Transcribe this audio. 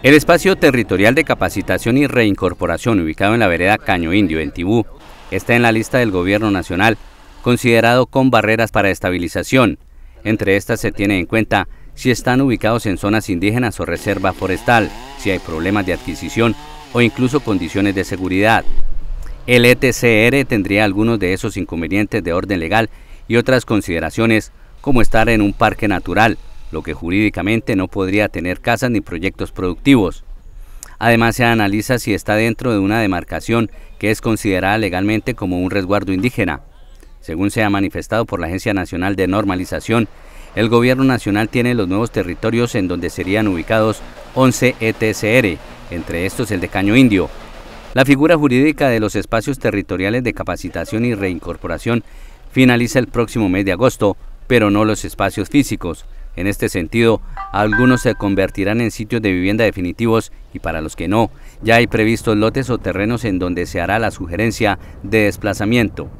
El espacio territorial de capacitación y reincorporación ubicado en la vereda Caño Indio, en Tibú, está en la lista del Gobierno Nacional, considerado con barreras para estabilización. Entre estas se tiene en cuenta si están ubicados en zonas indígenas o reserva forestal, si hay problemas de adquisición o incluso condiciones de seguridad. El ETCR tendría algunos de esos inconvenientes de orden legal y otras consideraciones como estar en un parque natural, lo que jurídicamente no podría tener casas ni proyectos productivos. Además se analiza si está dentro de una demarcación que es considerada legalmente como un resguardo indígena. Según se ha manifestado por la Agencia Nacional de Normalización, el Gobierno Nacional tiene los nuevos territorios en donde serían ubicados 11 ETCR, entre estos el de Caño Indio. La figura jurídica de los espacios territoriales de capacitación y reincorporación finaliza el próximo mes de agosto pero no los espacios físicos. En este sentido, algunos se convertirán en sitios de vivienda definitivos y para los que no, ya hay previstos lotes o terrenos en donde se hará la sugerencia de desplazamiento.